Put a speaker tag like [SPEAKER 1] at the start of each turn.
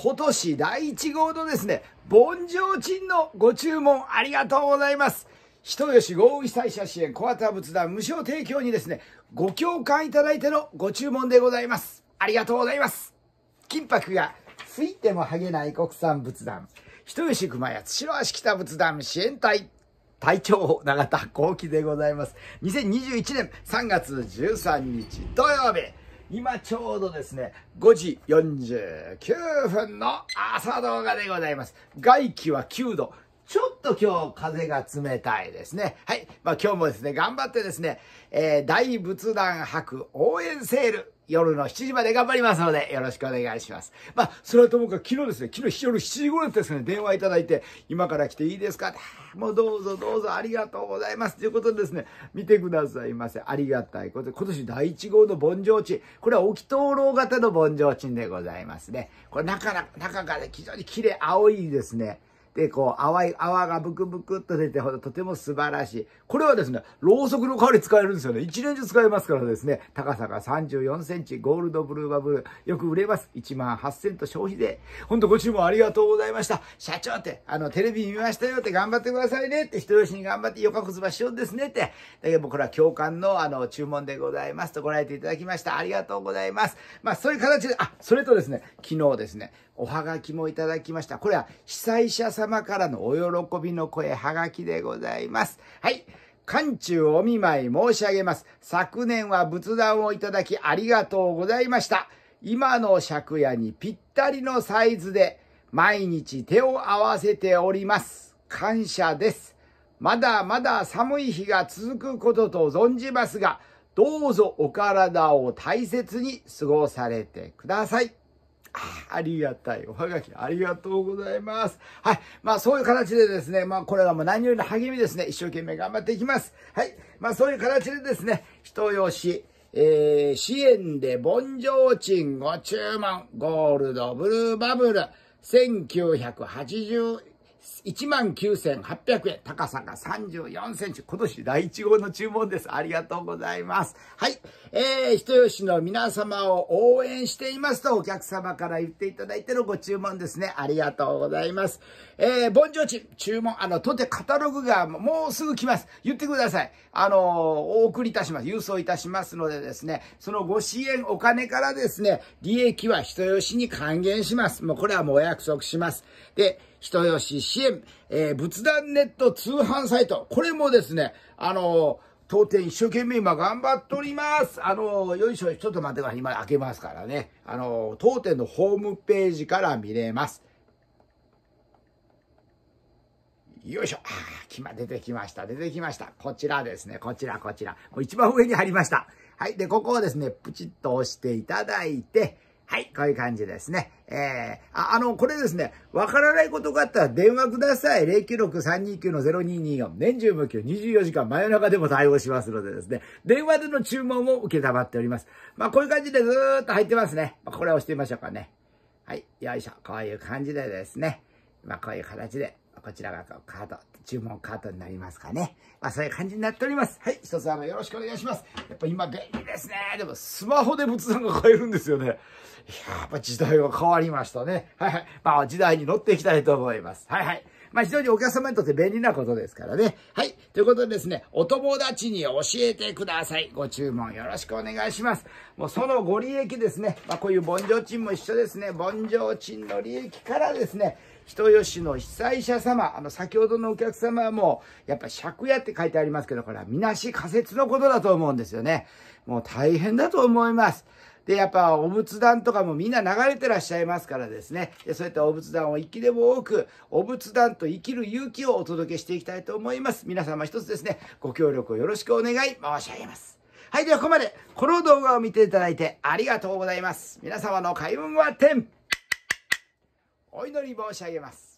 [SPEAKER 1] 今年第1号のですね、盆提灯のご注文ありがとうございます。人吉豪雨被災者支援小型仏壇無償提供にですね、ご共感いただいてのご注文でございます。ありがとうございます。金箔がついても剥げない国産仏壇。人吉熊谷白足北仏壇支援隊。隊長永田幸喜でございます。2021年3月13日土曜日。今ちょうどですね、5時49分の朝動画でございます。外気は9度。ちょっと今日風が冷たいですね。はい。まあ今日もですね、頑張ってですね、えー、大仏壇博応援セール。夜の7時まで頑張りますので、よろしくお願いします。まあ、それはともかく昨日ですね、昨日夜7時頃ですね、電話いただいて、今から来ていいですかもうどうぞどうぞありがとうございます。ということでですね、見てくださいませ。ありがたいこと。で、今年第1号の盆上地。これは沖灯籠型の盆上地でございますね。これ中な、中がね、非常に綺麗、青いですね。で、こう、淡い泡がブクブクっと出て、ほとても素晴らしい。これはですね、ろうそくの代わり使えるんですよね。一年中使えますからですね、高さが34センチ、ゴールドブルーバブル、よく売れます。1万8000と消費税。ほんとご注文ありがとうございました。社長って、あの、テレビ見ましたよって頑張ってくださいねって、人吉に頑張って、よかこずばしようですねって。だけど、僕ら共感の、あの、注文でございますとご来店いただきました。ありがとうございます。まあ、そういう形で、あ、それとですね、昨日ですね、おはがきもいただきました。これは被災者様からのお喜びの声、はがきでございます。はい。寒中お見舞い申し上げます。昨年は仏壇をいただきありがとうございました。今の借家にぴったりのサイズで毎日手を合わせております。感謝です。まだまだ寒い日が続くことと存じますが、どうぞお体を大切に過ごされてください。ありがたい。おはがき、ありがとうございます。はい。まあ、そういう形でですね、まあ、これらも何よりの励みですね。一生懸命頑張っていきます。はい。まあ、そういう形でですね、人用紙、えー、支援で盆上賃ご注文、ゴールドブルーバブル、1980 19,800円。高さが34センチ。今年第1号の注文です。ありがとうございます。はい。えー、人吉の皆様を応援していますとお客様から言っていただいてのご注文ですね。ありがとうございます。えー、盆上地、注文、あの、とてカタログがもうすぐ来ます。言ってください。あのお送りいたします。郵送いたしますのでですね、そのご支援、お金からですね、利益は人吉に還元します。もうこれはもうお約束します。で、人吉市支援、えー、仏壇ネット通販サイト。これもですね、あの当店一生懸命今頑張っております。あの、よいしょ、ちょっと待ってください。今開けますからね。あの、当店のホームページから見れます。よいしょ。ああ、今出てきました。出てきました。こちらですね。こちら、こちら。もう一番上に貼りました。はい。で、ここをですね、プチッと押していただいて、はい、こういう感じですね。えー、あ、あの、これですね、わからないことがあったら電話ください。096-329-0224。年中無休24時間真夜中でも対応しますのでですね、電話での注文を受けたまっております。まあ、こういう感じでずーっと入ってますね。まあ、これ押してみましょうかね。はい、よいしょ。こういう感じでですね、まあ、こういう形でこちらがカード、注文カードになりますかね。まあそういう感じになっております。はい、一つ穴よろしくお願いします。やっぱ今便利ですね。でもスマホで仏壇が買えるんですよね。いや、やっぱ時代は変わりましたね。はいはい。まあ時代に乗っていきたいと思います。はいはい。まあ非常にお客様にとって便利なことですからね。はい。ということでですね、お友達に教えてください。ご注文よろしくお願いします。もうそのご利益ですね。まあこういう盆上賃も一緒ですね。盆上賃の利益からですね、人吉の被災者様、あの、先ほどのお客様もやっぱ借家って書いてありますけど、これはみなし仮説のことだと思うんですよね。もう大変だと思います。で、やっぱ、お仏壇とかもみんな流れてらっしゃいますからですね。でそういったお仏壇を一気でも多く、お仏壇と生きる勇気をお届けしていきたいと思います。皆様一つですね、ご協力をよろしくお願い申し上げます。はい、ではここまで、この動画を見ていただいてありがとうございます。皆様の開運は天お祈り申し上げます